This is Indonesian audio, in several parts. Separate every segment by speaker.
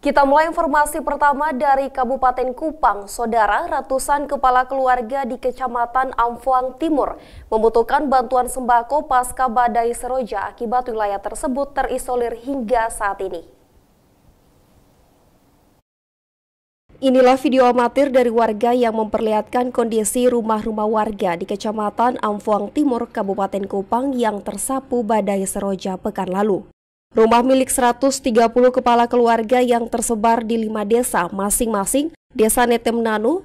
Speaker 1: Kita mulai informasi pertama dari Kabupaten Kupang. Saudara, ratusan kepala keluarga di Kecamatan Amfuang Timur membutuhkan bantuan sembako pasca badai seroja akibat wilayah tersebut terisolir hingga saat ini. Inilah video amatir dari warga yang memperlihatkan kondisi rumah-rumah warga di Kecamatan Amfuang Timur, Kabupaten Kupang yang tersapu badai seroja pekan lalu. Rumah milik 130 kepala keluarga yang tersebar di lima desa masing-masing Desa Netem Nanu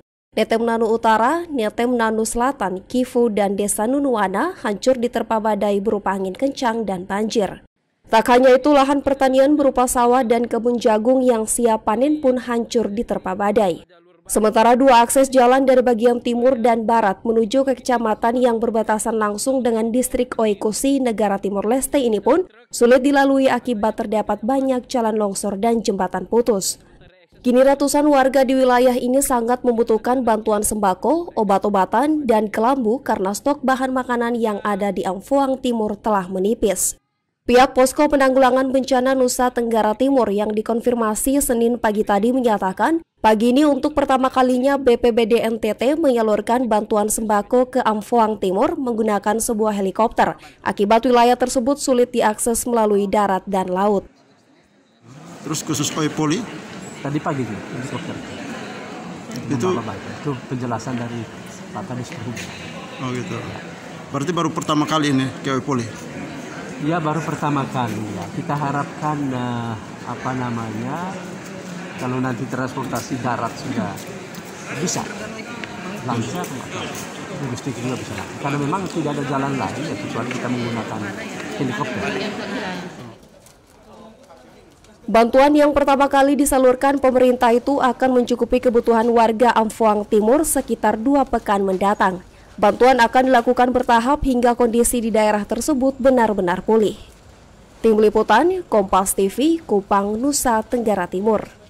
Speaker 1: Utara, Nanu Selatan, Kifu dan Desa Nunuana hancur diterpa badai berupa angin kencang dan banjir. Tak hanya itu, lahan pertanian berupa sawah dan kebun jagung yang siap panen pun hancur diterpa badai. Sementara dua akses jalan dari bagian timur dan barat menuju ke kecamatan yang berbatasan langsung dengan distrik Oikosi, negara Timur Leste ini pun sulit dilalui akibat terdapat banyak jalan longsor dan jembatan putus. Kini ratusan warga di wilayah ini sangat membutuhkan bantuan sembako, obat-obatan, dan kelambu karena stok bahan makanan yang ada di Angfuang Timur telah menipis. Pihak Posko Penanggulangan Bencana Nusa Tenggara Timur yang dikonfirmasi Senin pagi tadi menyatakan Pagi ini untuk pertama kalinya BPBD NTT menyalurkan bantuan sembako ke Amfoang Timur menggunakan sebuah helikopter. Akibat wilayah tersebut sulit diakses melalui darat dan laut. Terus khusus Poli? Tadi pagi itu helikopter. Itu, itu penjelasan dari Pak Kadis Perhubungan. Oh gitu. Berarti baru pertama kali ini ke Poli? Ya baru pertama kali ya. Kita harapkan uh, apa namanya kalau nanti transportasi darat sudah bisa lancar logistik juga bisa lancar. karena memang tidak ada jalan lain ya kecuali kita menggunakan helikopter Bantuan yang pertama kali disalurkan pemerintah itu akan mencukupi kebutuhan warga Amfuang Timur sekitar dua pekan mendatang. Bantuan akan dilakukan bertahap hingga kondisi di daerah tersebut benar-benar pulih. Tim Liputan, Kompas TV, Kupang, Nusa Tenggara Timur.